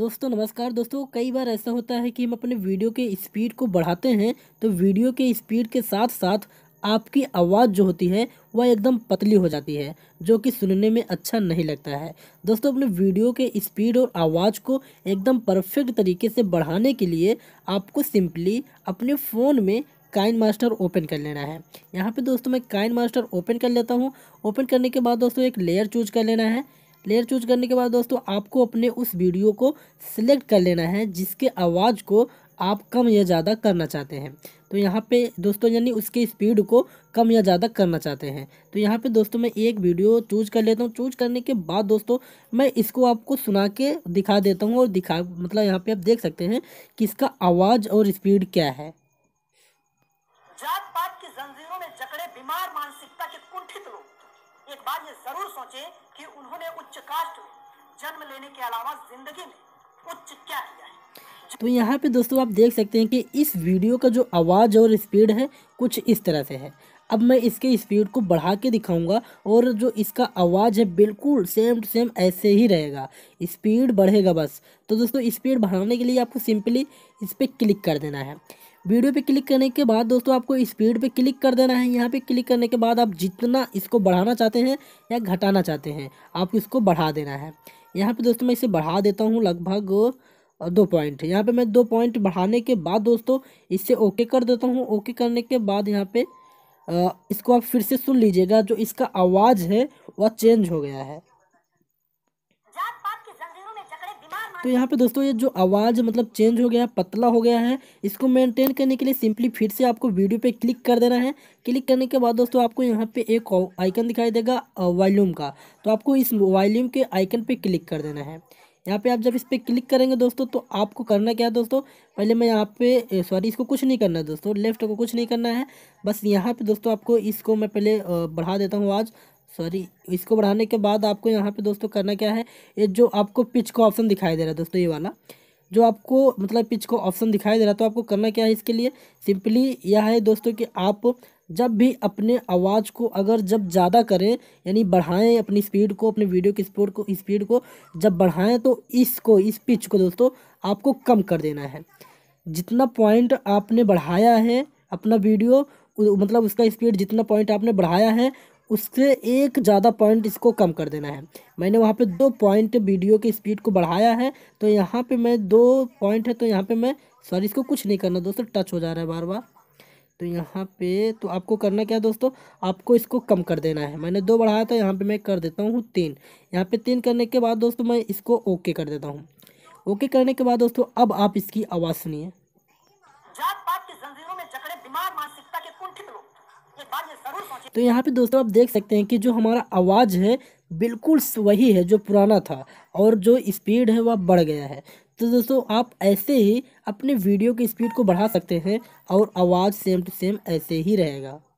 दोस्तों नमस्कार दोस्तों कई बार ऐसा होता है कि हम अपने वीडियो के स्पीड को बढ़ाते हैं तो वीडियो के स्पीड के साथ साथ आपकी आवाज़ जो होती है वह एकदम पतली हो जाती है जो कि सुनने में अच्छा नहीं लगता है दोस्तों अपने वीडियो के स्पीड और आवाज़ को एकदम परफेक्ट तरीके से बढ़ाने के लिए आपको सिंपली अपने फ़ोन में काइन मास्टर ओपन कर लेना है यहाँ पे दोस्तों मैं काइन मास्टर ओपन कर लेता हूँ ओपन करने के बाद दोस्तों एक लेयर चूज कर लेना है लेयर चूज करने के बाद दोस्तों आपको अपने उस वीडियो को सिलेक्ट कर लेना है जिसके आवाज़ को आप कम या ज़्यादा करना चाहते हैं तो यहाँ पे दोस्तों यानी उसके स्पीड को कम या ज़्यादा करना चाहते हैं तो यहाँ पे दोस्तों मैं एक वीडियो चूज कर लेता हूँ चूज करने के बाद दोस्तों मैं इसको आपको सुना के दिखा देता हूँ और दिखा मतलब यहाँ पे आप देख सकते हैं कि इसका आवाज़ और स्पीड क्या है जात पात की जंजीरों में जकड़े बीमार मानसिकता के कुंठित लोग एक बार ये जरूर सोचे कि उन्होंने उच्च कास्ट में जन्म लेने के अलावा जिंदगी में उच्च क्या किया है तो यहाँ पे दोस्तों आप देख सकते हैं कि इस वीडियो का जो आवाज़ और स्पीड है कुछ इस तरह से है अब मैं इसके स्पीड को बढ़ा के दिखाऊंगा और जो इसका आवाज़ है बिल्कुल सेम टू सेम ऐसे ही रहेगा स्पीड बढ़ेगा बस तो दोस्तों स्पीड बढ़ाने के लिए आपको सिंपली इस पर क्लिक कर देना है वीडियो पे क्लिक करने के बाद दोस्तों आपको स्पीड पे क्लिक कर देना है यहाँ पे क्लिक करने के बाद आप जितना इसको बढ़ाना चाहते हैं या घटाना चाहते हैं आपको इसको बढ़ा देना है यहाँ पे दोस्तों मैं इसे बढ़ा देता हूँ लगभग दो पॉइंट यहाँ पे मैं दो पॉइंट बढ़ाने के बाद दोस्तों इससे ओके कर देता हूँ ओके करने के बाद यहाँ पर इसको आप फिर से सुन लीजिएगा जो इसका आवाज़ है वह चेंज हो गया है तो यहाँ पे दोस्तों ये जो आवाज़ मतलब चेंज हो गया पतला हो गया है इसको मेंटेन करने के लिए सिंपली फिर से आपको वीडियो पे क्लिक कर देना है क्लिक करने के बाद दोस्तों आपको यहाँ पे एक आइकन दिखाई देगा वॉल्यूम का तो आपको इस वॉल्यूम के आइकन पर क्लिक कर देना है यहाँ पे आप जब इस पर क्लिक करेंगे दोस्तों तो आपको करना क्या है दोस्तों पहले मैं यहाँ पे सॉरी इसको कुछ नहीं करना है दोस्तों लेफ्ट को कुछ नहीं करना है बस यहाँ पे दोस्तों आपको इसको मैं पहले बढ़ा देता हूँ आज सॉरी इसको बढ़ाने के बाद आपको यहाँ पे दोस्तों करना क्या है ये जो आपको पिच का ऑप्शन दिखाई दे रहा है दोस्तों ये वाला जो आपको मतलब पिच का ऑप्शन दिखाई दे रहा है तो आपको करना क्या है इसके लिए सिंपली यह है दोस्तों कि आप जब भी अपने आवाज़ को अगर जब ज़्यादा करें यानी बढ़ाएं अपनी स्पीड को अपने वीडियो की स्पोर्ट को स्पीड को जब बढ़ाएं तो इसको इस पिच को दोस्तों आपको कम कर देना है जितना पॉइंट आपने बढ़ाया है अपना वीडियो मतलब उसका स्पीड जितना पॉइंट आपने बढ़ाया है उससे एक ज़्यादा पॉइंट इसको कम कर देना है मैंने वहाँ पे दो पॉइंट वीडियो के स्पीड को बढ़ाया है तो यहाँ पे मैं दो पॉइंट है तो यहाँ पे मैं सॉरी इसको कुछ नहीं करना दोस्तों टच हो जा रहा है बार बार तो यहाँ पे तो आपको करना क्या है दोस्तों आपको इसको कम कर देना है मैंने दो बढ़ाया था यहाँ पर मैं कर देता हूँ तीन यहाँ पर तीन करने के बाद दोस्तों मैं इसको ओके कर देता हूँ ओके करने के बाद दोस्तों अब आप इसकी आवाज़ सुनिए तो यहाँ पे दोस्तों आप देख सकते हैं कि जो हमारा आवाज़ है बिल्कुल वही है जो पुराना था और जो स्पीड है वह बढ़ गया है तो दोस्तों आप ऐसे ही अपने वीडियो की स्पीड को बढ़ा सकते हैं और आवाज़ सेम टू सेम ऐसे ही रहेगा